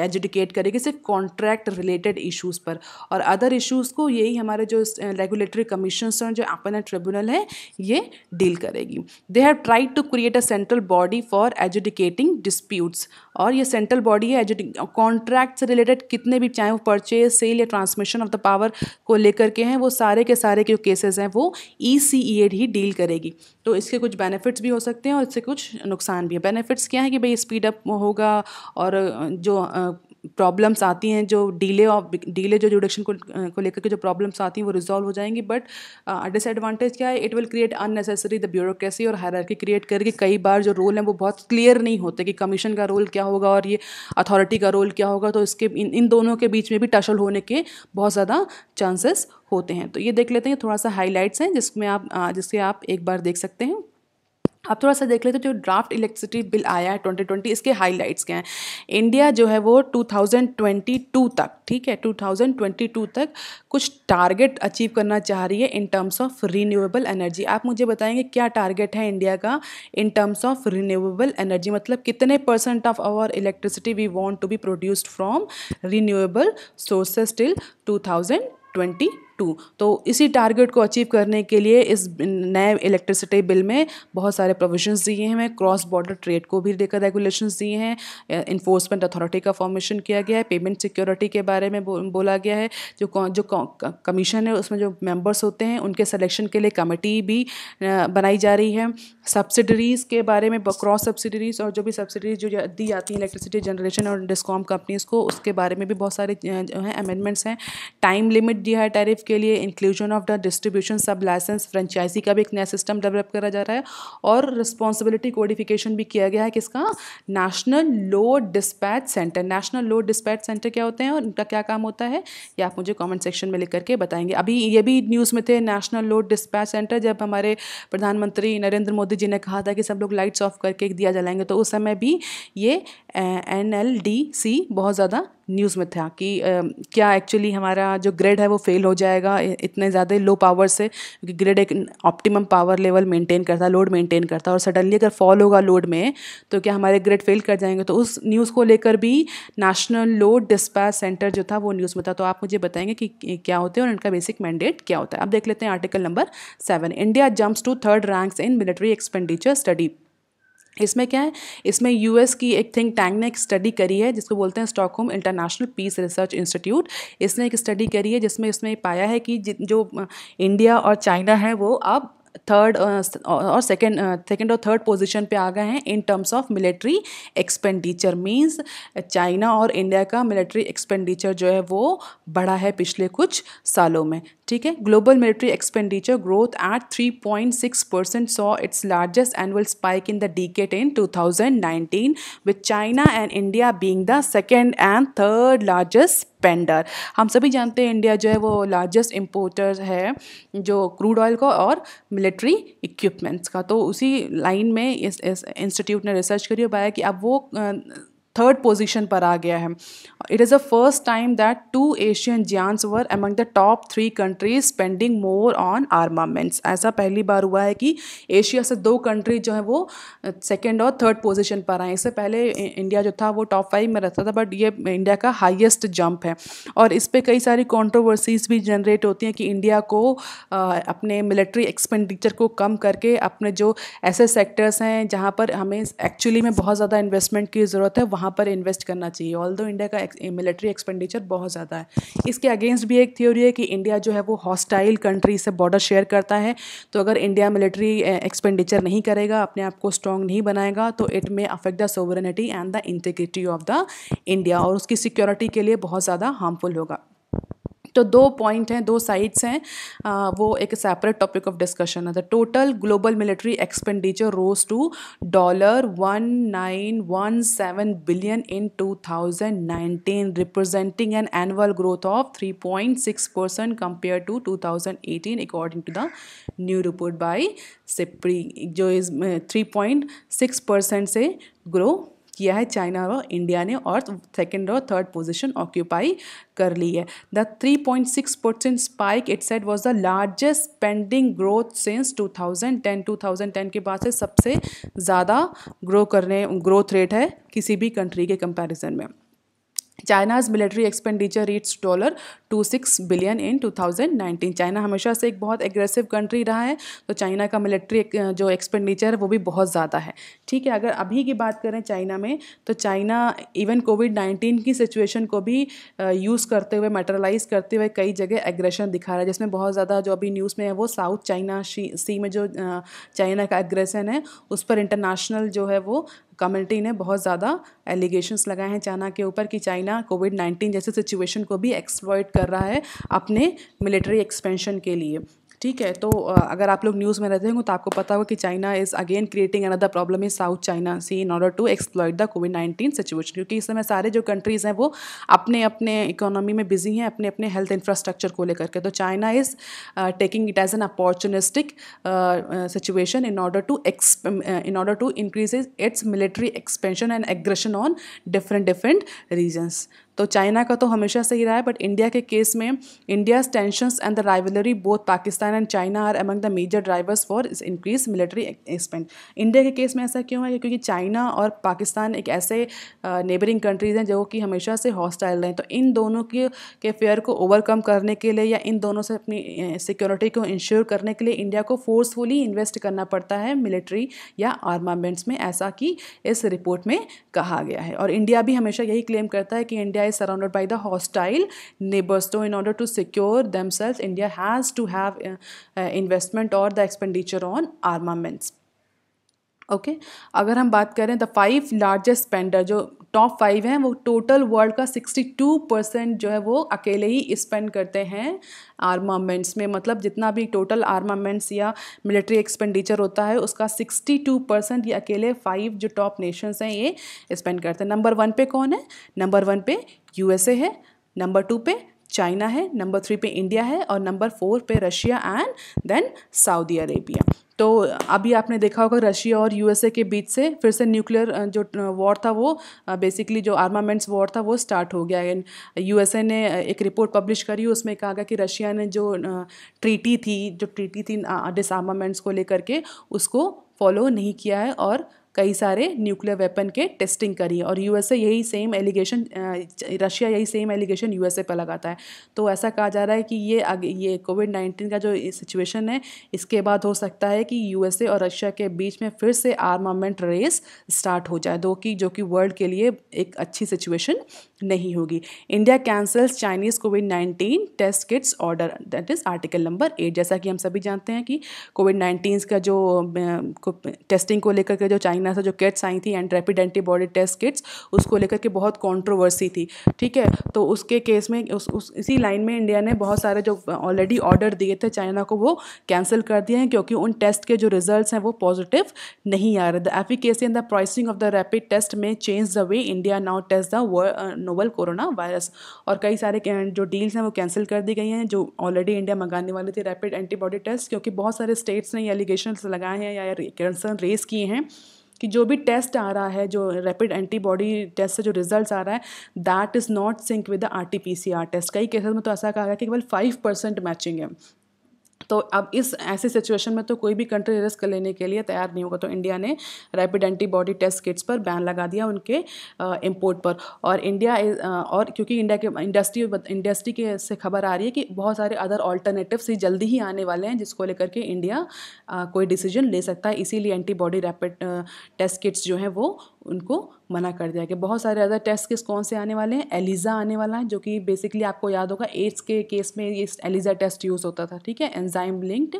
एजुडिकेट करेगी सिर्फ कॉन्ट्रैक्ट रिलेटेड इशूज़ पर और अदर इशूज़ को यही हम हमारे जो रेगुलेटरी कमीशन हैं जो अपना ट्रिब्यूनल है ये डील करेगी they have tried to create a central body for adjudicating disputes और ये सेंट्रल बॉडी है कॉन्ट्रैक्ट से रिलेटेड कितने भी चाहे वो परचेज सेल या ट्रांसमिशन ऑफ द पावर को लेकर के हैं वो सारे के सारे के जो केसेज हैं वो ई सी ई एड ही डील करेगी तो इसके कुछ बेनिफिट्स भी हो सकते हैं और इससे कुछ नुकसान भी है बेनिफिट्स क्या है कि भाई स्पीड अप होगा और जो प्रॉब्लम्स आती हैं जो डीले ऑफ डीले जो जुडिक्शन को को लेकर के जो प्रॉब्लम्स आती हैं वो रिजॉल्व हो जाएंगी बट डिसएडवांटेज uh, क्या है it will create unnecessary the bureaucracy और हायरकी क्रिएट करके कई बार जो रोल हैं वो बहुत क्लियर नहीं होते कि कमीशन का रोल क्या होगा और ये अथॉरिटी का रोल क्या होगा तो इसके इन इन दोनों के बीच में भी टशल होने के बहुत ज़्यादा चांसेस होते हैं तो ये देख लेते हैं थोड़ा सा हाईलाइट्स हैं जिसमें आप जिसके आप एक बार देख सकते हैं अब थोड़ा सा देख लेते तो जो ड्राफ्ट इलेक्ट्रिसिटी बिल आया है 2020 इसके हाईलाइट्स क्या हैं इंडिया जो है वो 2022 तक ठीक है 2022 तक कुछ टारगेट अचीव करना चाह रही है in terms of renewable energy आप मुझे बताएंगे क्या टारगेट है इंडिया का in terms of renewable energy मतलब कितने percent of our electricity we want to be produced from renewable sources till two two तो इसी टारगेट को अचीव करने के लिए इस नए इलेक्ट्रिसिटी बिल में बहुत सारे प्रोविजंस दिए हैं क्रॉस बॉर्डर ट्रेड को भी देकर रेगुलेशंस दिए हैं इन्फोर्समेंट अथॉरिटी का फॉर्मेशन किया गया है पेमेंट सिक्योरिटी के बारे में बो, बोला गया है जो जो कमीशन है उसमें जो मेंबर्स होते हैं उनके सिलेक्शन के लिए कमेटी भी बनाई जा रही है सब्सिडरीज़ के बारे में क्रॉस सब्सिडरीज़ और जो भी सब्सिडीज़ जो दी जाती हैं इलेक्ट्रिसिटी जनरेशन और डिस्कॉम कंपनीज़ को उसके बारे में भी बहुत सारे जो हैं अमेंडमेंट्स हैं टाइम लिमिट दिया है टैरिफ के लिए inclusion of the distribution sub license franchisee का भी एक नया सिस्टम डेवलप करा जा रहा है और रिस्पॉन्सिबिलिटी कोडिफिकेशन भी किया गया है किसका national load dispatch centre national load dispatch centre क्या होते हैं और उनका क्या काम होता है ये आप मुझे कॉमेंट सेक्शन में लिख करके बताएंगे अभी ये भी न्यूज़ में थे नेशनल लो डिस्पैच सेंटर जब हमारे प्रधानमंत्री नरेंद्र मोदी जी ने कहा था कि सब लोग लाइट्स ऑफ करके एक दिया जलाएंगे तो उस समय भी ये एन एल डी सी बहुत ज़्यादा न्यूज़ में था कि क्या एक्चुअली हमारा जो ग्रेड है वो फेल हो जाएगा इतने ज़्यादा लो पावर से क्योंकि ग्रेड एक ऑप्टिमम पावर लेवल मेंटेन करता है लोड मेंटेन करता है और सडनली अगर फॉल होगा लोड में तो क्या हमारे ग्रेड फेल कर जाएंगे तो उस न्यूज़ को लेकर भी नेशनल लोड डिस्पैच सेंटर जो था वो न्यूज़ में था तो आप मुझे बताएंगे कि क्या होते हैं और इनका बेसिक मैंडेट क्या होता है अब देख लेते हैं article number seven India jumps to third ranks in military expenditure study इसमें क्या है इसमें यूएस की एक थिंक टैंक ने एक स्टडी करी है जिसको बोलते हैं Stockholm international peace research institute इसने एक स्टडी करी है जिसमें इसमें पाया है कि जो इंडिया और चाइना है वो अब थर्ड और सेकेंड सेकेंड और थर्ड पोजीशन पे आ गए हैं in terms of military expenditure means China और इंडिया का मिलिट्री एक्सपेंडिचर जो है वो बढ़ा है पिछले कुछ सालों में ठीक है global military expenditure growth at 3.6 percent saw its largest annual spike in the decade in 2019 with China and India being the second and third largest spender हम सभी जानते हैं इंडिया जो है वो लार्जेस्ट इम्पोर्टर है जो क्रूड ऑयल का और मिलिट्री इक्विपमेंट्स का तो उसी लाइन में इस इंस्टीट्यूट ने रिसर्च करी और बताया कि अब वो थर्ड पोजीशन पर आ गया है it is the first time that two Asian giants were among the top three countries spending more on armaments ऐसा पहली बार हुआ है कि एशिया से दो कंट्री जो है वो सेकेंड और थर्ड पोजिशन पर आए इससे पहले इंडिया जो था वो टॉप फाइव में रहता था बट ये इंडिया का हाइएस्ट जंप है और इस पर कई सारी कॉन्ट्रोवर्सीज भी जनरेट होती हैं कि इंडिया को आ, अपने मिलिट्री एक्सपेंडिचर को कम करके अपने जो ऐसे सेक्टर्स हैं जहाँ पर हमें एक्चुअली में बहुत ज़्यादा इन्वेस्टमेंट की ज़रूरत है वहाँ कहाँ पर इन्वेस्ट करना चाहिए ऑल दो इंडिया का मिलिट्री एक्सपेंडिचर बहुत ज़्यादा है इसके अगेंस्ट भी एक थ्योरी है कि इंडिया जो है वो हॉस्टाइल कंट्री से बॉर्डर शेयर करता है तो अगर इंडिया मिलिट्री एक्सपेंडिचर नहीं करेगा अपने आप को स्ट्रॉन्ग नहीं बनाएगा तो it may affect the sovereignty and the integrity of the India और उसकी सिक्योरिटी के लिए बहुत ज़्यादा हार्मफुल होगा तो दो पॉइंट हैं दो साइड्स हैं आ, वो एक सेपरेट टॉपिक ऑफ डिस्कशन है the total global military expenditure rose to dollar one nine one seven billion in two thousand nineteen representing an annual growth of three point six percent compare to two thousand eighteen according to the new report by SIPRI जो is three point six percent से grow किया है China व India ने और second और third position occupy कर ली है the three point six percent spike it set was the largest spending growth since two thousand ten two thousand ten के बाद से सबसे ज़्यादा ग्रो करने ग्रोथ रेट है किसी भी कंट्री के कंपेरिजन में China's military expenditure reaches dollar two six billion in two thousand nineteen China हमेशा से एक बहुत एग्रेसिव कंट्री रहा है तो चाइना का मिलिट्री जो एक्सपेंडिचर है वो भी बहुत ज़्यादा है ठीक है अगर अभी की बात करें चाइना में तो चाइना इवन कोविड नाइन्टीन की सिचुएशन को भी यूज़ करते हुए मेटरलाइज करते हुए कई जगह एग्रेशन दिखा रहा है जिसमें बहुत ज़्यादा जो अभी न्यूज़ में है वो साउथ चाइना सी में जो चाइना का एग्रेशन है उस पर इंटरनेशनल जो है वो कम्युनिटी ने बहुत ज़्यादा एलिगेशंस लगाए हैं चाइना के ऊपर कि चाइना कोविड नाइन्टीन जैसे सिचुएशन को भी एक्सप्लॉयट कर रहा है अपने मिलिट्री एक्सपेंशन के लिए ठीक है तो अगर आप लोग न्यूज़ में रहते होंगे तो आपको पता होगा कि China is again creating another problem in South China Sea in order to exploit the Covid nineteen situation क्योंकि इस समय सारे जो कंट्रीज़ हैं वो अपने अपने इकोनॉमी में बिजी हैं अपने अपने हेल्थ इंफ्रास्ट्रक्चर को लेकर के तो China is taking it as an opportunistic situation in order to ex in order to increase its military expansion and aggression on different different regions तो चाइना का तो हमेशा सही रहा है बट इंडिया के केस में India's tensions and the rivalry both Pakistan and China are among the major drivers for increase military expend India के केस में ऐसा क्यों है क्योंकि चाइना और पाकिस्तान एक ऐसे नेबरिंग कंट्रीज़ हैं जो कि हमेशा से हॉस्टाइल रहे तो इन दोनों के के फेयर को ओवरकम करने के लिए या इन दोनों से अपनी सिक्योरिटी को इंश्योर करने के लिए इंडिया को फोर्सफुली इन्वेस्ट करना पड़ता है मिलिट्री या आर्मामेंट्स में ऐसा कि इस रिपोर्ट में कहा गया है और इंडिया भी हमेशा यही क्लेम करता है कि India is surrounded by the hostile neighbors. So in order to secure themselves, India has to have uh, uh, investment or the expenditure on armaments. Okay अगर हम बात करें द फाइव लार्जेस्ट स्पेंडर जो top five हैं वो total world का 62 percent जो है वो अकेले ही स्पेंड करते हैं आर्मामेंट्स में मतलब जितना भी टोटल आर्मामेंट्स या मिलिट्री एक्सपेंडिचर होता है उसका 62 परसेंट ये अकेले फाइव जो टॉप नेशंस हैं ये स्पेंड करते हैं नंबर वन पे कौन है नंबर वन पे यूएसए है नंबर टू पे चाइना है नंबर थ्री पे इंडिया है और नंबर फोर पे Russia and then Saudi Arabia तो अभी आपने देखा होगा रशिया और यूएसए के बीच से फिर से न्यूक्लियर जो वॉर था वो बेसिकली जो आर्मामेंट्स वॉर था वो स्टार्ट हो गया एंड यूएसए ने एक रिपोर्ट पब्लिश करी उसमें कहा गया कि रशिया ने जो ट्रीटी थी जो ट्रीटी थी डिसआर्मामेंट्स को लेकर के उसको फॉलो नहीं किया है और कई सारे न्यूक्लियर वेपन के टेस्टिंग करी और यूएसए यही सेम एलिगेशन रशिया यही सेम एलिगेशन यूएसए पर लगाता है तो ऐसा कहा जा रहा है कि ये ये कोविड नाइन्टीन का जो सिचुएशन है इसके बाद हो सकता है कि यूएसए और रशिया के बीच में फिर से आर्मामेंट रेस स्टार्ट हो जाए दो कि जो कि वर्ल्ड के लिए एक अच्छी सिचुएशन नहीं होगी India cancels Chinese COVID nineteen test kits order that is article number eight जैसा कि हम सभी जानते हैं कि कोविड नाइन्टीन का जो टेस्टिंग को लेकर के जो चाइना नासा जो किट्स आई थी and rapid antibody test kits उसको लेकर के बहुत कॉन्ट्रोवर्सी थी ठीक है तो उसके केस में उस, उस इसी लाइन में इंडिया ने बहुत सारे जो ऑलरेडी ऑर्डर दिए थे चाइना को वो कैंसिल कर दिए हैं क्योंकि उन टेस्ट के जो रिजल्ट हैं वो पॉजिटिव नहीं आ रहे the efficacy and the pricing of the rapid test में change the way India now test the novel corona virus और कई सारे जो डील्स हैं वो कैंसिल कर दी गई हैं जो ऑलरेडी इंडिया मंगाने वाले थे रैपिड एंटीबॉडी टेस्ट क्योंकि बहुत सारे स्टेट्स ने एलिगेशन लगाए हैं या कंसर्न रेस किए हैं कि जो भी टेस्ट आ रहा है जो रैपिड एंटीबॉडी टेस्ट से जो रिजल्ट आ रहा है that is not sync with the R T P C R test कई केसेस में तो ऐसा कहा गया कि केवल फाइव परसेंट मैचिंग है तो अब इस ऐसी सिचुएशन में तो कोई भी कंट्री रिस्क लेने के लिए तैयार नहीं होगा तो इंडिया ने रैपिड एंटीबॉडी टेस्ट किट्स पर बैन लगा दिया उनके इम्पोर्ट पर और इंडिया और क्योंकि इंडिया के इंडस्ट्री इंडस्ट्री के से खबर आ रही है कि बहुत सारे अदर ऑल्टरनेटिव्स ही जल्दी ही आने वाले हैं जिसको लेकर के इंडिया कोई डिसीजन ले सकता है इसीलिए एंटीबॉडी रैपिड टेस्ट किट्स जो हैं वो उनको मना कर दिया गया बहुत सारे अदर टेस्ट किस कौन से आने वाले हैं एलिज़ा आने वाला है जो कि बेसिकली आपको याद होगा एड्स के केस में ये एलिज़ा टेस्ट यूज़ होता था ठीक है एंजाइम लिंक्ड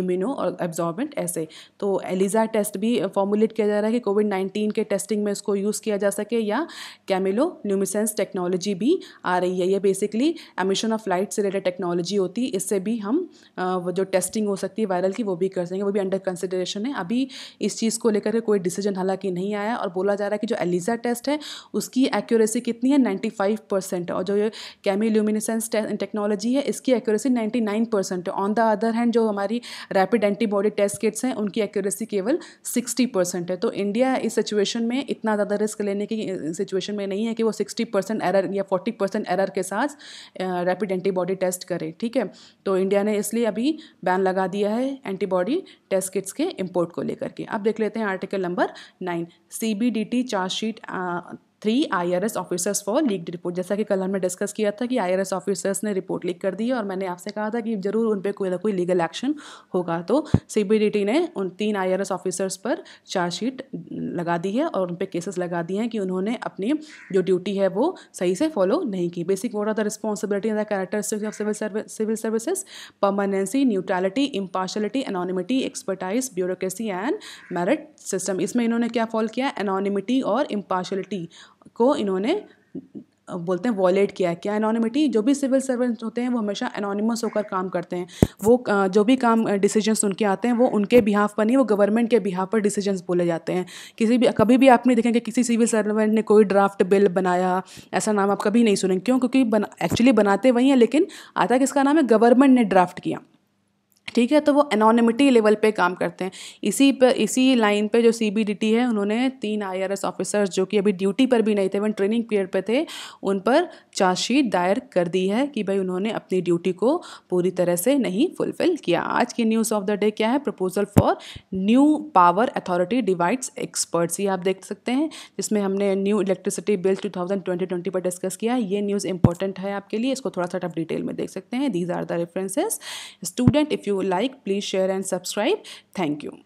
इम्यूनो और एब्जॉर्बेंट ऐसे तो एलिज़ा टेस्ट भी फॉर्मुलेट किया जा रहा है कि कोविड नाइन्टीन के टेस्टिंग में इसको यूज़ किया जा सके या कैमिलो न्यूमिसेंस टेक्नोलॉजी भी आ रही है ये बेसिकली एमिशन ऑफ लाइट से रिलेटेड टेक्नोलॉजी होती है इससे भी हम जो टेस्टिंग हो सकती है वायरल की वो भी कर सकेंगे वो भी अंडर कंसिडरेशन है अभी इस चीज़ को लेकर के कोई डिसीजन हालांकि नहीं आया और बोला जा रहा है कि जो एलिजा टेस्ट है उसकी एक्यूरेसी कितनी है 95 परसेंट है और जो ये कैमी ल्यूमिनेसेंस टेक्नोलॉजी है इसकी एक्यूरेसी 99 परसेंट है ऑन द अदर हैंड जो हमारी रैपिड एंटीबॉडी टेस्ट किट्स हैं उनकी एक्यूरेसी केवल 60 परसेंट है तो इंडिया इस सिचुएशन में इतना ज़्यादा रिस्क लेने की सिचुएशन में नहीं है कि वो सिक्सटी परसेंट एरर या फोर्टी परसेंट एरर के साथ रैपिड एंटीबॉडी टेस्ट करे ठीक है तो इंडिया ने इसलिए अभी बैन लगा दिया है एंटीबॉडी टेस्ट किट्स के इम्पोर्ट को लेकर के अब देख लेते हैं article number nine C B D T chargesheet three IRS officers for leaked report जैसा कि कल हमने डिस्कस किया था कि आईआरएस ऑफिसर्स ने रिपोर्ट लीक कर दी है और मैंने आपसे कहा था कि जरूर उन पर कोई ना कोई लीगल एक्शन होगा तो सीबीडीटी ने उन तीन आईआरएस ऑफिसर्स पर चार्जशीट लगा दी है और उन पर केसेस लगा दिए हैं कि उन्होंने अपनी जो ड्यूटी है वो सही से फॉलो नहीं की basic what are the responsibility and the character of civil civil services permanency neutrality impartiality anonymity expertise bureaucracy and merit system इसमें इन्होंने क्या फॉलो किया एनोनिमिटी और इम्पार्शलिटी को इन्होंने बोलते हैं वॉलेट किया क्या एनोनिमिटी जो भी सिविल सर्वेंट होते हैं वो हमेशा एनोनिमस होकर काम करते हैं वो जो भी काम डिसीजंस उनके आते हैं वो उनके बिहाफ पर नहीं वो गवर्नमेंट के बिहाफ पर डिसीजंस बोले जाते हैं किसी भी कभी भी आप नहीं देखेंगे कि किसी सिविल सर्वेंट ने कोई ड्राफ्ट बिल बनाया ऐसा नाम आप कभी नहीं सुनेंगे क्यों क्योंकि बना एक्चुअली बनाते वही हैं लेकिन आता किसका नाम है गवर्नमेंट ने ड्राफ्ट किया ठीक है तो वो एनोनिमिटी लेवल पे काम करते हैं इसी पर इसी लाइन पे जो सी है उन्होंने तीन आई ऑफिसर्स जो कि अभी ड्यूटी पर भी नहीं थे वन ट्रेनिंग पीरियड पे थे उन पर चार्जशीट दायर कर दी है कि भाई उन्होंने अपनी ड्यूटी को पूरी तरह से नहीं फुलफिल किया आज की न्यूज़ ऑफ द डे क्या है proposal for new power authority divides experts ये आप देख सकते हैं जिसमें हमने new electricity bill two thousand twenty twenty पर डिस्कस किया ये न्यूज़ इंपॉर्टेंट है आपके लिए इसको थोड़ा सा आप डिटेल में देख सकते हैं these are the references student if you you like, please share and subscribe. Thank you.